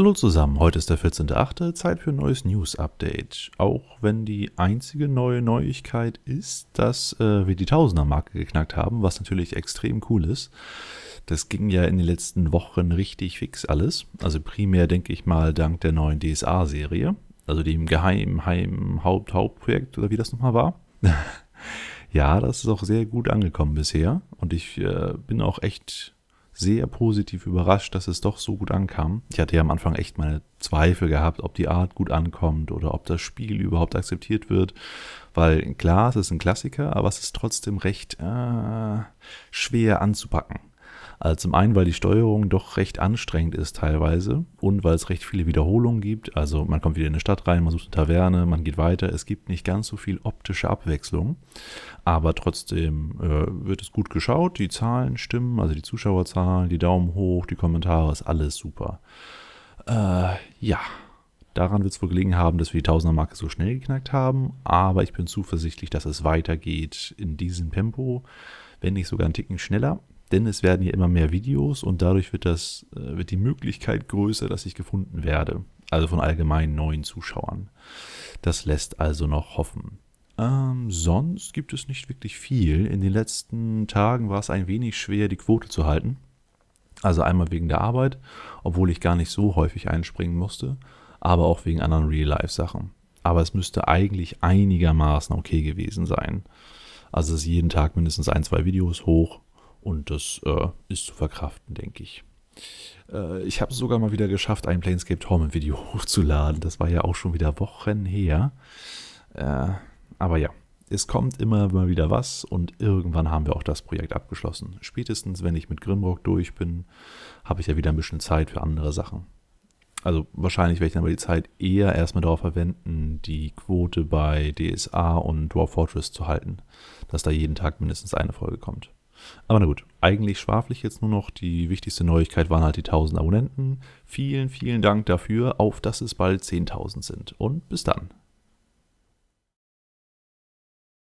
Hallo zusammen, heute ist der 14.8., Zeit für ein neues News-Update. Auch wenn die einzige neue Neuigkeit ist, dass äh, wir die Tausender-Marke geknackt haben, was natürlich extrem cool ist. Das ging ja in den letzten Wochen richtig fix alles. Also primär denke ich mal dank der neuen DSA-Serie, also dem Geheim, Heim, Haupt, Hauptprojekt oder wie das nochmal war. ja, das ist auch sehr gut angekommen bisher und ich äh, bin auch echt sehr positiv überrascht, dass es doch so gut ankam. Ich hatte ja am Anfang echt meine Zweifel gehabt, ob die Art gut ankommt oder ob das Spiel überhaupt akzeptiert wird. Weil klar, es ist ein Klassiker, aber es ist trotzdem recht äh, schwer anzupacken. Also zum einen, weil die Steuerung doch recht anstrengend ist teilweise und weil es recht viele Wiederholungen gibt. Also man kommt wieder in eine Stadt rein, man sucht eine Taverne, man geht weiter. Es gibt nicht ganz so viel optische Abwechslung, aber trotzdem äh, wird es gut geschaut. Die Zahlen stimmen, also die Zuschauerzahlen, die Daumen hoch, die Kommentare, ist alles super. Äh, ja. Daran wird es wohl gelegen haben, dass wir die Tausender-Marke so schnell geknackt haben, aber ich bin zuversichtlich, dass es weitergeht in diesem Tempo, wenn nicht sogar einen Ticken schneller denn es werden hier immer mehr Videos und dadurch wird, das, äh, wird die Möglichkeit größer, dass ich gefunden werde. Also von allgemein neuen Zuschauern. Das lässt also noch hoffen. Ähm, sonst gibt es nicht wirklich viel. In den letzten Tagen war es ein wenig schwer, die Quote zu halten. Also einmal wegen der Arbeit, obwohl ich gar nicht so häufig einspringen musste, aber auch wegen anderen Real-Life-Sachen. Aber es müsste eigentlich einigermaßen okay gewesen sein. Also es jeden Tag mindestens ein, zwei Videos hoch und das äh, ist zu verkraften, denke ich. Äh, ich habe es sogar mal wieder geschafft, ein Planescape Torment Video hochzuladen. Das war ja auch schon wieder Wochen her. Äh, aber ja, es kommt immer mal wieder was und irgendwann haben wir auch das Projekt abgeschlossen. Spätestens, wenn ich mit Grimrock durch bin, habe ich ja wieder ein bisschen Zeit für andere Sachen. Also wahrscheinlich werde ich dann aber die Zeit eher erstmal darauf verwenden, die Quote bei DSA und Dwarf Fortress zu halten, dass da jeden Tag mindestens eine Folge kommt. Aber na gut, eigentlich schwaflich jetzt nur noch. Die wichtigste Neuigkeit waren halt die 1000 Abonnenten. Vielen, vielen Dank dafür, auf dass es bald 10.000 sind. Und bis dann.